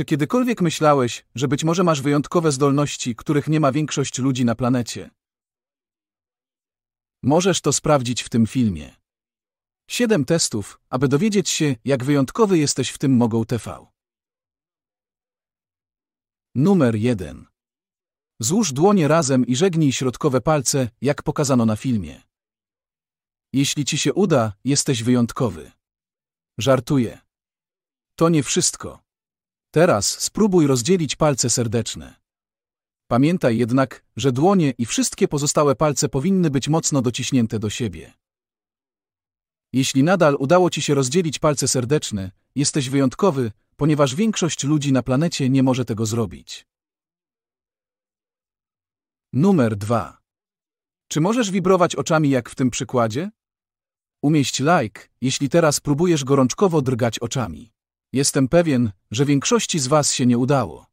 Czy kiedykolwiek myślałeś, że być może masz wyjątkowe zdolności, których nie ma większość ludzi na planecie? Możesz to sprawdzić w tym filmie. Siedem testów, aby dowiedzieć się, jak wyjątkowy jesteś w tym Mogą TV. Numer 1. Złóż dłonie razem i żegnij środkowe palce, jak pokazano na filmie. Jeśli ci się uda, jesteś wyjątkowy. Żartuję. To nie wszystko. Teraz spróbuj rozdzielić palce serdeczne. Pamiętaj jednak, że dłonie i wszystkie pozostałe palce powinny być mocno dociśnięte do siebie. Jeśli nadal udało Ci się rozdzielić palce serdeczne, jesteś wyjątkowy, ponieważ większość ludzi na planecie nie może tego zrobić. Numer 2. Czy możesz wibrować oczami jak w tym przykładzie? Umieść like, jeśli teraz próbujesz gorączkowo drgać oczami. Jestem pewien, że większości z Was się nie udało.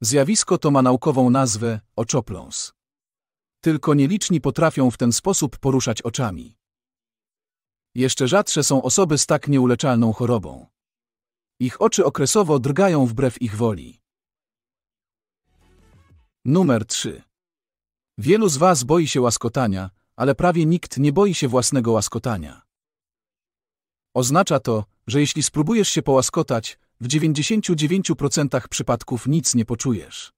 Zjawisko to ma naukową nazwę oczopląs. Tylko nieliczni potrafią w ten sposób poruszać oczami. Jeszcze rzadsze są osoby z tak nieuleczalną chorobą. Ich oczy okresowo drgają wbrew ich woli. Numer 3. Wielu z Was boi się łaskotania, ale prawie nikt nie boi się własnego łaskotania. Oznacza to, że jeśli spróbujesz się połaskotać, w 99% przypadków nic nie poczujesz.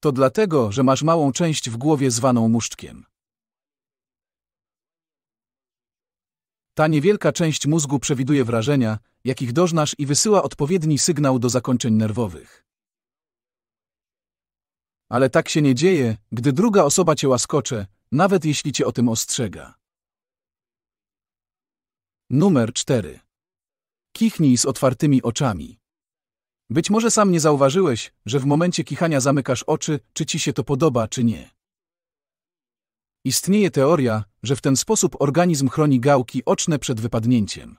To dlatego, że masz małą część w głowie zwaną muszczkiem. Ta niewielka część mózgu przewiduje wrażenia, jakich doznasz i wysyła odpowiedni sygnał do zakończeń nerwowych. Ale tak się nie dzieje, gdy druga osoba cię łaskocze, nawet jeśli cię o tym ostrzega. Numer 4. Kichnij z otwartymi oczami. Być może sam nie zauważyłeś, że w momencie kichania zamykasz oczy, czy ci się to podoba, czy nie. Istnieje teoria, że w ten sposób organizm chroni gałki oczne przed wypadnięciem.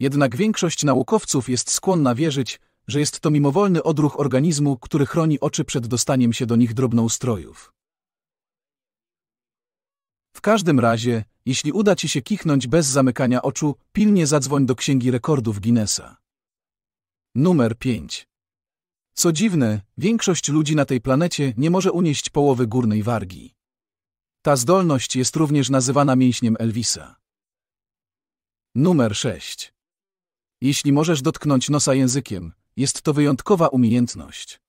Jednak większość naukowców jest skłonna wierzyć, że jest to mimowolny odruch organizmu, który chroni oczy przed dostaniem się do nich drobnoustrojów każdym razie, jeśli uda ci się kichnąć bez zamykania oczu, pilnie zadzwoń do Księgi Rekordów Guinnessa. Numer 5. Co dziwne, większość ludzi na tej planecie nie może unieść połowy górnej wargi. Ta zdolność jest również nazywana mięśniem Elvisa. Numer 6. Jeśli możesz dotknąć nosa językiem, jest to wyjątkowa umiejętność.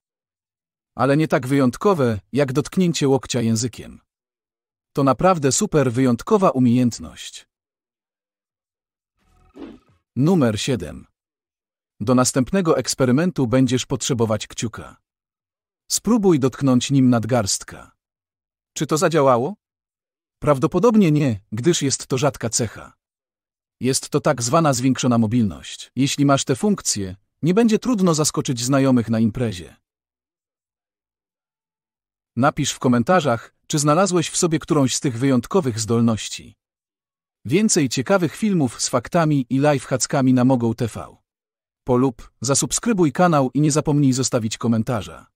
Ale nie tak wyjątkowe, jak dotknięcie łokcia językiem. To naprawdę super wyjątkowa umiejętność. Numer 7. Do następnego eksperymentu będziesz potrzebować kciuka. Spróbuj dotknąć nim nadgarstka. Czy to zadziałało? Prawdopodobnie nie, gdyż jest to rzadka cecha. Jest to tak zwana zwiększona mobilność. Jeśli masz tę funkcję, nie będzie trudno zaskoczyć znajomych na imprezie. Napisz w komentarzach, czy znalazłeś w sobie którąś z tych wyjątkowych zdolności? Więcej ciekawych filmów z faktami i lifehackami na Mogą TV. Polub, zasubskrybuj kanał i nie zapomnij zostawić komentarza.